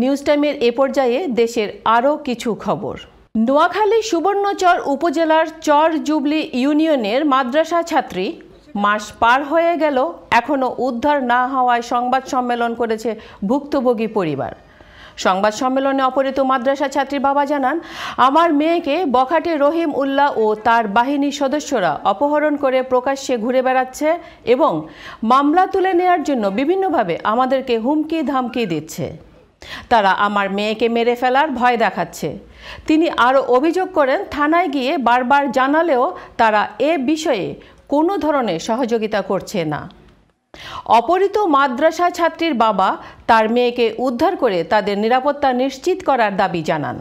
news টাইমের এ পর্যায়ে দেশের আরও কিছু খবর নোয়াখালী সুবর্ণচর উপজেলার চর জুবলি ইউনিয়নের মাদ্রাসা ছাত্রী মাস পার হয়ে গেল এখনও উদ্ধার না হওয়ায় সংবাদ সম্মেলন করেছে ভুক্তভোগী পরিবার সংবাদ সম্মেলনে অপহৃত মাদ্রাসা ছাত্রী বাবা জানান আমার মেয়েকে বখাটে রহিম উল্লাহ ও তার বাহিনীর সদস্যরা অপহরণ করে প্রকাশ্যে ঘুরে বেড়াচ্ছে এবং মামলা তুলে নেয়ার জন্য বিভিন্নভাবে আমাদেরকে হুমকি ধামকি দিচ্ছে তারা আমার মেয়েকে মেরে ফেলার ভয় দেখাচ্ছে তিনি আরও অভিযোগ করেন থানায় গিয়ে বারবার জানালেও তারা এ বিষয়ে কোনো ধরনের সহযোগিতা করছে না অপহৃত মাদ্রাসা ছাত্রীর বাবা তার মেয়েকে উদ্ধার করে তাদের নিরাপত্তা নিশ্চিত করার দাবি জানান